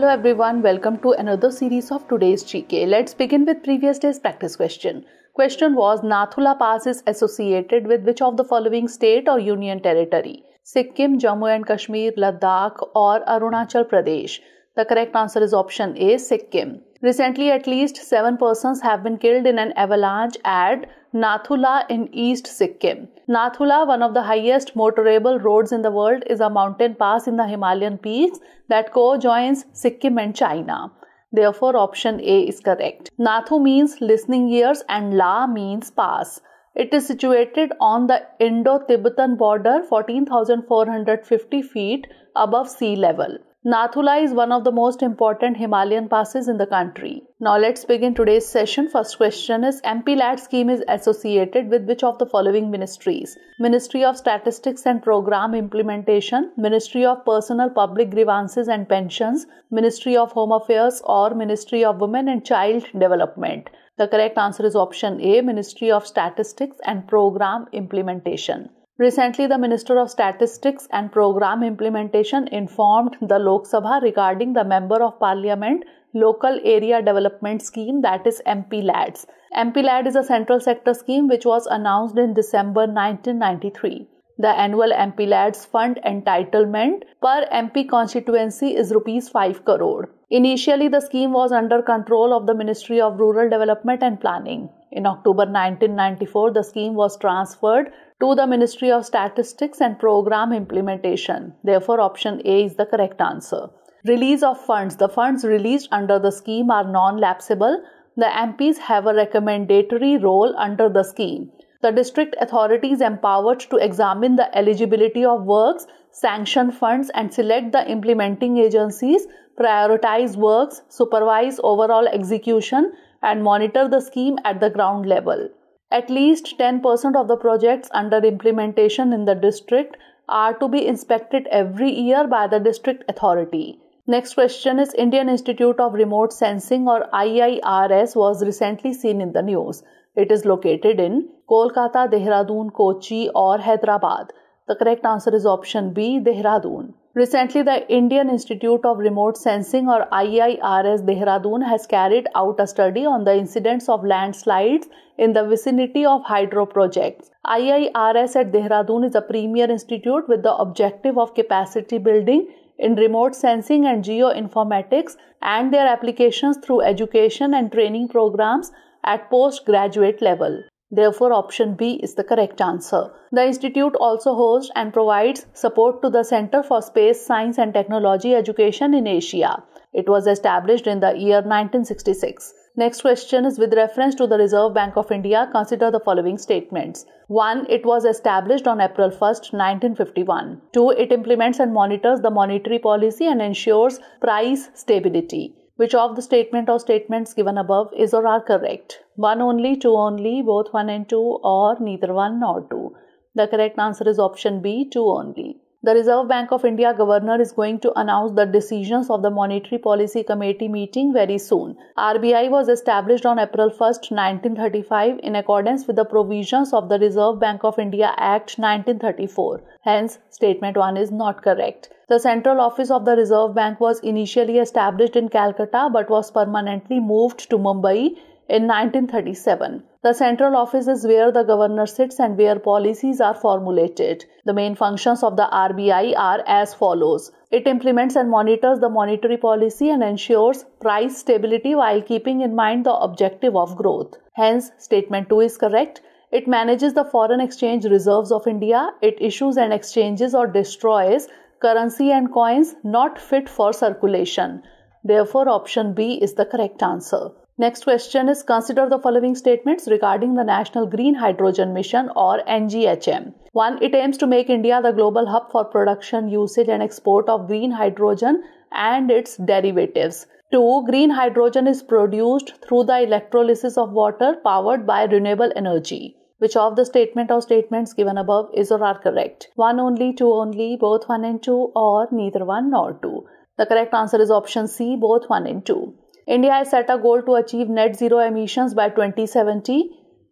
Hello everyone, welcome to another series of today's GK. Let's begin with previous day's practice question. Question was Nathula Pass is associated with which of the following state or union territory? Sikkim, Jammu and Kashmir, Ladakh or Arunachal Pradesh? The correct answer is option A, Sikkim. Recently, at least 7 persons have been killed in an avalanche at Nathula in East Sikkim. Nathula, one of the highest motorable roads in the world, is a mountain pass in the Himalayan peaks that co-joins Sikkim and China. Therefore, option A is correct. Nathu means listening ears and La means pass. It is situated on the Indo-Tibetan border 14,450 feet above sea level. Nathula is one of the most important Himalayan passes in the country. Now let's begin today's session. First question is MP LAD scheme is associated with which of the following ministries? Ministry of Statistics and Program Implementation, Ministry of Personal Public Grievances and Pensions, Ministry of Home Affairs or Ministry of Women and Child Development. The correct answer is option A, Ministry of Statistics and Program Implementation. Recently, the Minister of Statistics and Program Implementation informed the Lok Sabha regarding the Member of Parliament Local Area Development Scheme, that is MP LADS. MP LADS is a central sector scheme which was announced in December 1993. The annual MP LADS fund entitlement per MP constituency is rupees 5 crore. Initially, the scheme was under control of the Ministry of Rural Development and Planning. In October 1994, the scheme was transferred to the Ministry of Statistics and Program Implementation. Therefore, option A is the correct answer. Release of funds. The funds released under the scheme are non lapsable. The MPs have a recommendatory role under the scheme. The district authority is empowered to examine the eligibility of works, sanction funds, and select the implementing agencies, prioritize works, supervise overall execution, and monitor the scheme at the ground level. At least 10% of the projects under implementation in the district are to be inspected every year by the district authority. Next question is Indian Institute of Remote Sensing or IIRS was recently seen in the news. It is located in Kolkata, Dehradun, Kochi or Hyderabad. The correct answer is option B, Dehradun. Recently, the Indian Institute of Remote Sensing or IIRS Dehradun has carried out a study on the incidence of landslides in the vicinity of hydro projects. IIRS at Dehradun is a premier institute with the objective of capacity building in remote sensing and geoinformatics and their applications through education and training programs at postgraduate level. Therefore, option B is the correct answer. The institute also hosts and provides support to the Center for Space Science and Technology Education in Asia. It was established in the year 1966. Next question is with reference to the Reserve Bank of India, consider the following statements. 1. It was established on April 1, 1951. 2. It implements and monitors the monetary policy and ensures price stability which of the statement or statements given above is or are correct. 1 only, 2 only, both 1 and 2, or neither 1 nor 2. The correct answer is option B, 2 only. The Reserve Bank of India governor is going to announce the decisions of the Monetary Policy Committee meeting very soon. RBI was established on April 1, 1935 in accordance with the provisions of the Reserve Bank of India Act 1934. Hence, statement 1 is not correct. The central office of the Reserve Bank was initially established in Calcutta but was permanently moved to Mumbai in 1937. The central office is where the governor sits and where policies are formulated. The main functions of the RBI are as follows. It implements and monitors the monetary policy and ensures price stability while keeping in mind the objective of growth. Hence, statement 2 is correct. It manages the foreign exchange reserves of India. It issues and exchanges or destroys currency and coins not fit for circulation. Therefore, option B is the correct answer. Next question is consider the following statements regarding the National Green Hydrogen Mission or NGHM. 1. It aims to make India the global hub for production, usage, and export of green hydrogen and its derivatives. 2. Green hydrogen is produced through the electrolysis of water powered by renewable energy. Which of the statement or statements given above is or are correct? 1 only, 2 only, both 1 and 2, or neither 1 nor 2. The correct answer is option C, both 1 and 2. India has set a goal to achieve net zero emissions by 2070.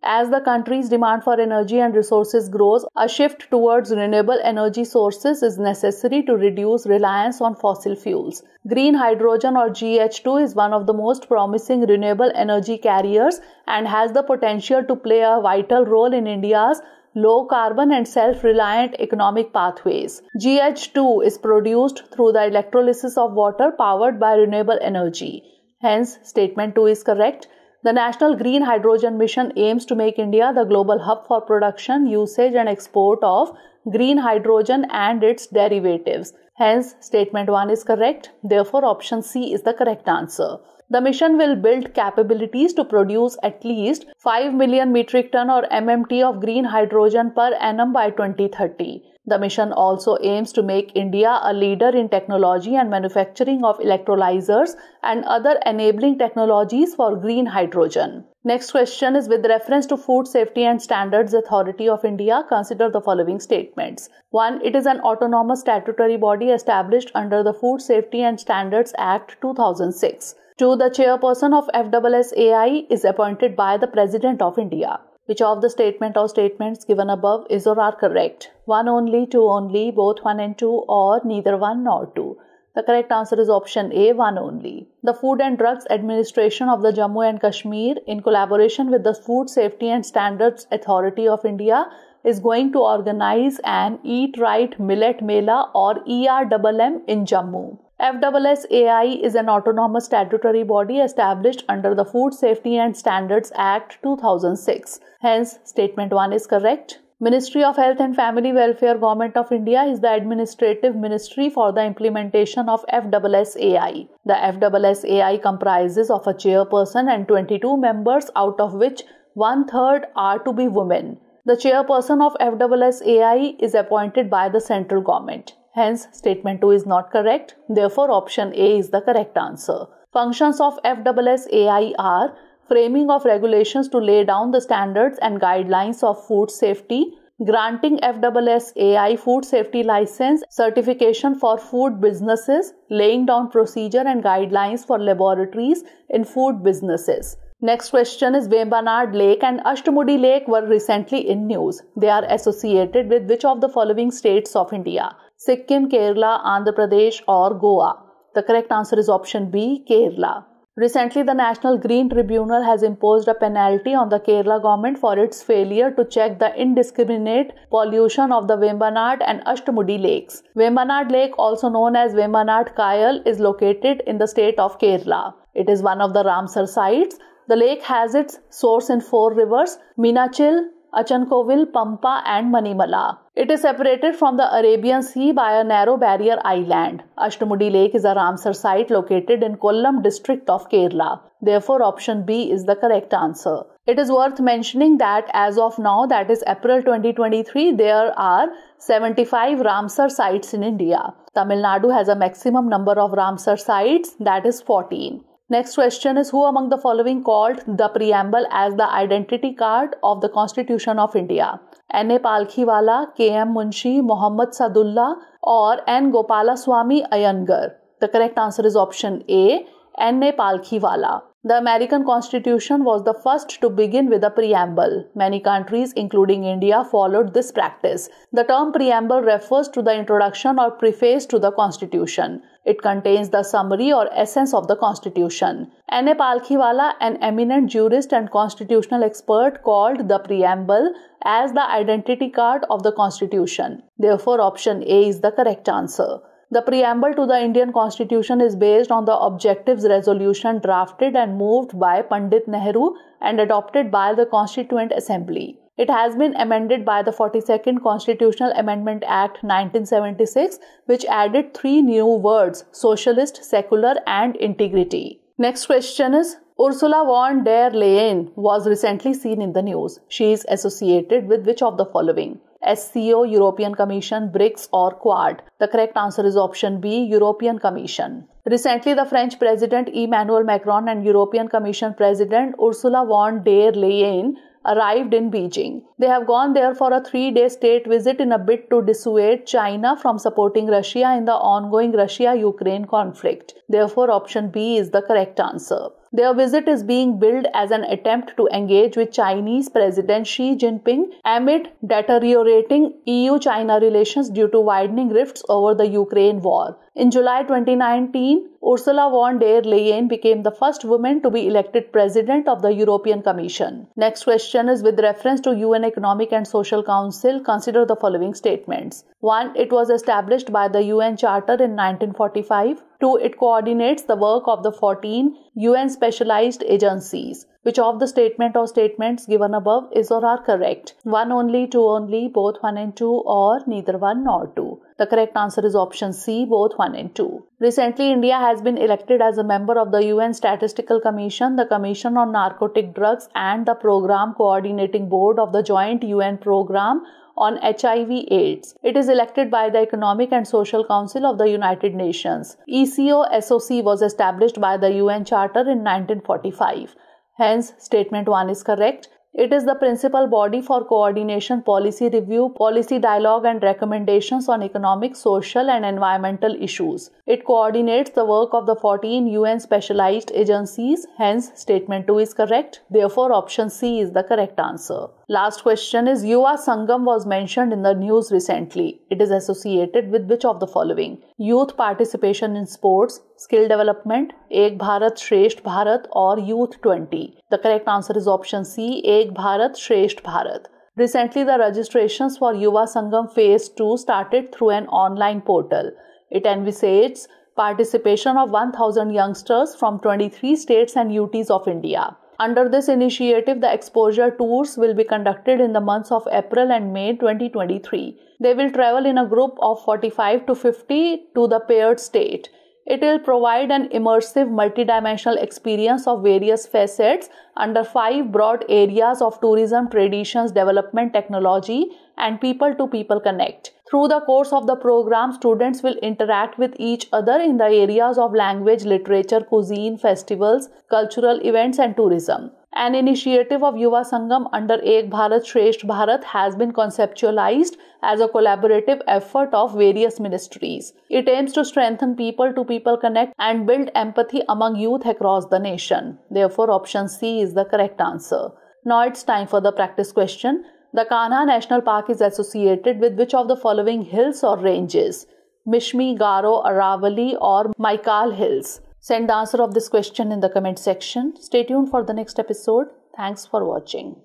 As the country's demand for energy and resources grows, a shift towards renewable energy sources is necessary to reduce reliance on fossil fuels. Green hydrogen or GH2 is one of the most promising renewable energy carriers and has the potential to play a vital role in India's low carbon and self reliant economic pathways. GH2 is produced through the electrolysis of water powered by renewable energy. Hence, statement 2 is correct. The National Green Hydrogen Mission aims to make India the global hub for production, usage, and export of green hydrogen and its derivatives. Hence, statement 1 is correct. Therefore, option C is the correct answer. The mission will build capabilities to produce at least 5 million metric ton or MMT of green hydrogen per annum by 2030. The mission also aims to make India a leader in technology and manufacturing of electrolyzers and other enabling technologies for green hydrogen. Next question is with reference to Food Safety and Standards Authority of India, consider the following statements. 1. It is an autonomous statutory body established under the Food Safety and Standards Act 2006. 2. The chairperson of FSSAI is appointed by the President of India. Which of the statement or statements given above is or are correct? 1 only, 2 only, both 1 and 2 or neither 1 nor 2. The correct answer is option A, 1 only. The Food and Drugs Administration of the Jammu and Kashmir in collaboration with the Food Safety and Standards Authority of India is going to organize an Eat Right Millet Mela or ERMM in Jammu. FSSAI is an autonomous statutory body established under the Food Safety and Standards Act 2006. Hence, statement 1 is correct. Ministry of Health and Family Welfare Government of India is the administrative ministry for the implementation of FSSAI. The FSSAI comprises of a chairperson and 22 members out of which one third are to be women. The chairperson of FSSAI is appointed by the central government. Hence, statement 2 is not correct. Therefore, option A is the correct answer. Functions of FSSAI are framing of regulations to lay down the standards and guidelines of food safety, granting FSSAI food safety license, certification for food businesses, laying down procedure and guidelines for laboratories in food businesses. Next question is Vembanad Lake and Ashtamudi Lake were recently in news. They are associated with which of the following states of India? Sikkim, Kerala, Andhra Pradesh, or Goa. The correct answer is option B Kerala. Recently, the National Green Tribunal has imposed a penalty on the Kerala government for its failure to check the indiscriminate pollution of the Vembanad and Ashtamudi lakes. Vembanad Lake, also known as Vembanad Kayal, is located in the state of Kerala. It is one of the Ramsar sites. The lake has its source in four rivers Minachil, Achankovil, Pampa, and Manimala. It is separated from the Arabian Sea by a narrow barrier island. Ashtamudi Lake is a Ramsar site located in Kollam district of Kerala. Therefore, option B is the correct answer. It is worth mentioning that as of now, that is April 2023, there are 75 Ramsar sites in India. Tamil Nadu has a maximum number of Ramsar sites, that is 14. Next question is Who among the following called the preamble as the identity card of the Constitution of India? N.A. Palkhiwala, K.M. Munshi, Muhammad Sadullah, or N. Gopalaswamy Ayangar? The correct answer is option A. N.A. Palkhiwala. The American Constitution was the first to begin with a preamble. Many countries, including India, followed this practice. The term preamble refers to the introduction or preface to the Constitution. It contains the summary or essence of the Constitution. N.A. Palkhiwala, an eminent jurist and constitutional expert, called the preamble as the identity card of the Constitution. Therefore, option A is the correct answer. The preamble to the Indian Constitution is based on the Objectives Resolution drafted and moved by Pandit Nehru and adopted by the Constituent Assembly. It has been amended by the 42nd Constitutional Amendment Act 1976, which added three new words socialist, secular, and integrity. Next question is Ursula von der Leyen was recently seen in the news. She is associated with which of the following? SCO, European Commission, BRICS, or Quad? The correct answer is option B, European Commission. Recently, the French President Emmanuel Macron and European Commission President Ursula von der Leyen arrived in Beijing. They have gone there for a three day state visit in a bid to dissuade China from supporting Russia in the ongoing Russia Ukraine conflict. Therefore, option B is the correct answer. Their visit is being billed as an attempt to engage with Chinese President Xi Jinping amid deteriorating EU China relations due to widening rifts over the Ukraine war. In July 2019, Ursula von der Leyen became the first woman to be elected president of the European Commission. Next question is with reference to UN Economic and Social Council, consider the following statements. 1. It was established by the UN Charter in 1945. 2. It coordinates the work of the 14 UN specialized agencies. Which of the statement or statements given above is or are correct? 1 only, 2 only, both 1 and 2 or neither 1 nor 2. The correct answer is option C, both 1 and 2. Recently, India has been elected as a member of the UN Statistical Commission, the Commission on Narcotic Drugs, and the Program Coordinating Board of the Joint UN Program on HIV AIDS. It is elected by the Economic and Social Council of the United Nations. ECO SOC was established by the UN Charter in 1945. Hence, statement 1 is correct. It is the principal body for coordination, policy review, policy dialogue, and recommendations on economic, social, and environmental issues. It coordinates the work of the 14 UN specialized agencies, hence, statement 2 is correct. Therefore, option C is the correct answer. Last question is Yuva Sangam was mentioned in the news recently. It is associated with which of the following? Youth participation in sports, Skill Development, एक भारत श्रेष्ठ भारत और Youth 20. The correct answer is option C, एक भारत श्रेष्ठ Bharat Recently, the registrations for Yuva Sangam Phase 2 started through an online portal. It envisages participation of 1,000 youngsters from 23 states and UTs of India. Under this initiative, the exposure tours will be conducted in the months of April and May 2023. They will travel in a group of 45 to 50 to the paired state. It will provide an immersive multidimensional experience of various facets under five broad areas of tourism, traditions, development, technology, and people to people connect. Through the course of the program, students will interact with each other in the areas of language, literature, cuisine, festivals, cultural events, and tourism. An initiative of Yuva Sangam under Ek Bharat Shresht Bharat has been conceptualized as a collaborative effort of various ministries. It aims to strengthen people to people connect and build empathy among youth across the nation. Therefore, option C is the correct answer. Now it's time for the practice question. The Kanha National Park is associated with which of the following hills or ranges? Mishmi, Garo, Aravali, or Maikal Hills. Send the answer of this question in the comment section. Stay tuned for the next episode. Thanks for watching.